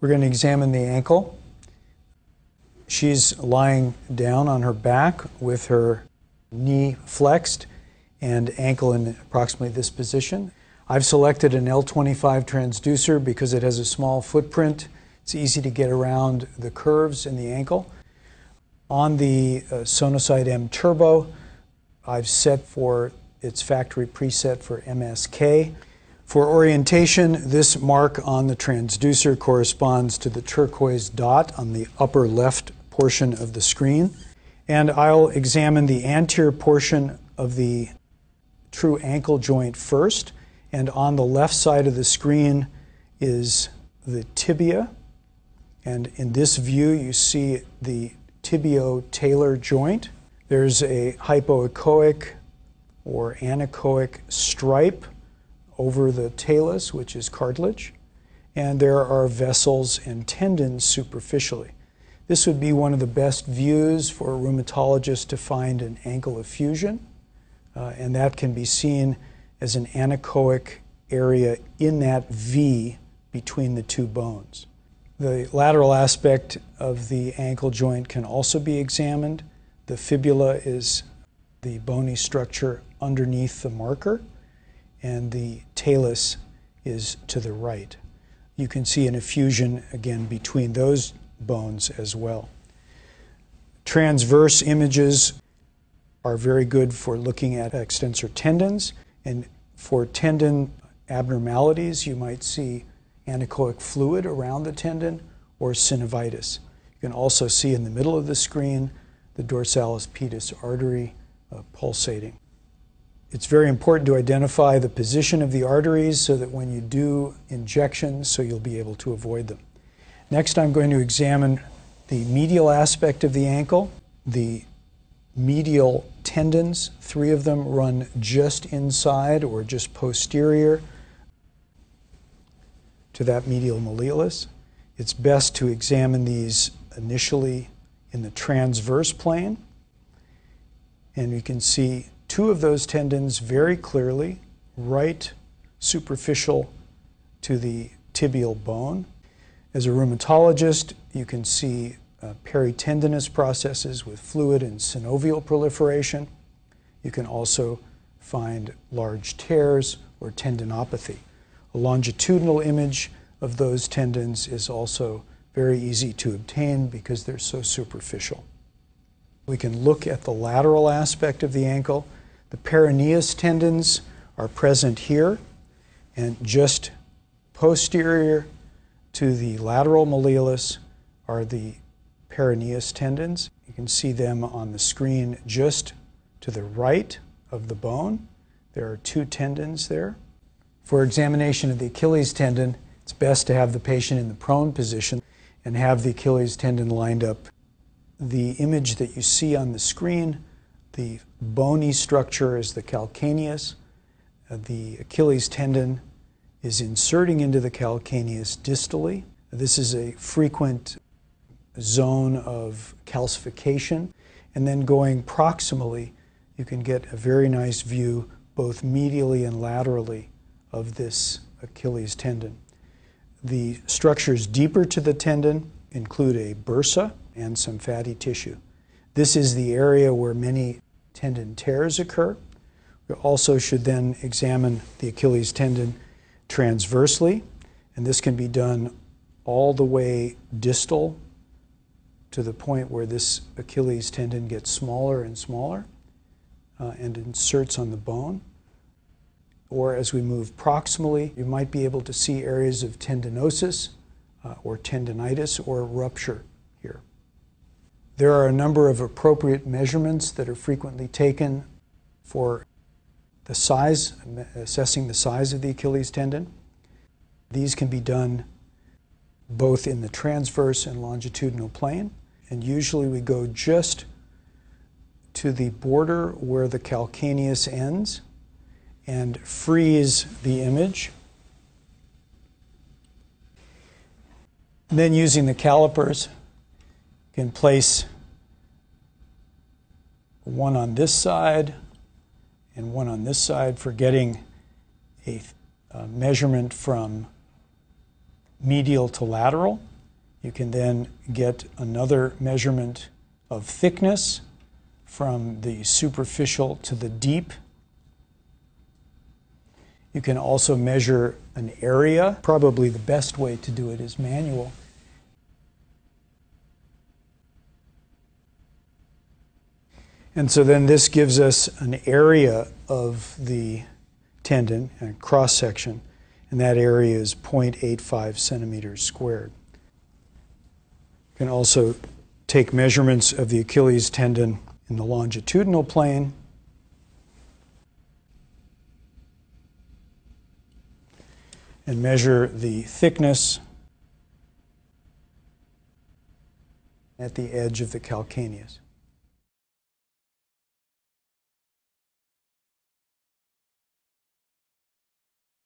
We're going to examine the ankle. She's lying down on her back with her knee flexed and ankle in approximately this position. I've selected an L25 transducer because it has a small footprint. It's easy to get around the curves in the ankle. On the uh, Sonosite M Turbo, I've set for its factory preset for MSK. For orientation, this mark on the transducer corresponds to the turquoise dot on the upper left portion of the screen. And I'll examine the anterior portion of the true ankle joint first. And on the left side of the screen is the tibia. And in this view, you see the tibio-talar joint. There's a hypoechoic or anechoic stripe over the talus, which is cartilage, and there are vessels and tendons superficially. This would be one of the best views for a rheumatologist to find an ankle effusion, uh, and that can be seen as an anechoic area in that V between the two bones. The lateral aspect of the ankle joint can also be examined. The fibula is the bony structure underneath the marker and the talus is to the right. You can see an effusion again between those bones as well. Transverse images are very good for looking at extensor tendons, and for tendon abnormalities, you might see anechoic fluid around the tendon or synovitis. You can also see in the middle of the screen the dorsalis pedis artery uh, pulsating it's very important to identify the position of the arteries so that when you do injections, so you'll be able to avoid them. Next, I'm going to examine the medial aspect of the ankle, the medial tendons. Three of them run just inside or just posterior to that medial malleolus. It's best to examine these initially in the transverse plane. And you can see two of those tendons very clearly, right superficial to the tibial bone. As a rheumatologist, you can see uh, peritendinous processes with fluid and synovial proliferation. You can also find large tears or tendinopathy. A longitudinal image of those tendons is also very easy to obtain because they're so superficial. We can look at the lateral aspect of the ankle the peroneus tendons are present here and just posterior to the lateral malleolus are the peroneus tendons. You can see them on the screen just to the right of the bone. There are two tendons there. For examination of the Achilles tendon, it's best to have the patient in the prone position and have the Achilles tendon lined up. The image that you see on the screen the bony structure is the calcaneus. Uh, the Achilles tendon is inserting into the calcaneus distally. This is a frequent zone of calcification. And then going proximally, you can get a very nice view both medially and laterally of this Achilles tendon. The structures deeper to the tendon include a bursa and some fatty tissue. This is the area where many tendon tears occur. We also should then examine the Achilles tendon transversely, and this can be done all the way distal to the point where this Achilles tendon gets smaller and smaller uh, and inserts on the bone. Or as we move proximally, you might be able to see areas of tendinosis uh, or tendinitis or rupture there are a number of appropriate measurements that are frequently taken for the size, assessing the size of the Achilles tendon. These can be done both in the transverse and longitudinal plane, and usually we go just to the border where the calcaneus ends and freeze the image. And then using the calipers, can place one on this side and one on this side for getting a, a measurement from medial to lateral. You can then get another measurement of thickness from the superficial to the deep. You can also measure an area. Probably the best way to do it is manual. And so then this gives us an area of the tendon and cross section, and that area is 0.85 centimeters squared. You can also take measurements of the Achilles tendon in the longitudinal plane. and measure the thickness at the edge of the calcaneus.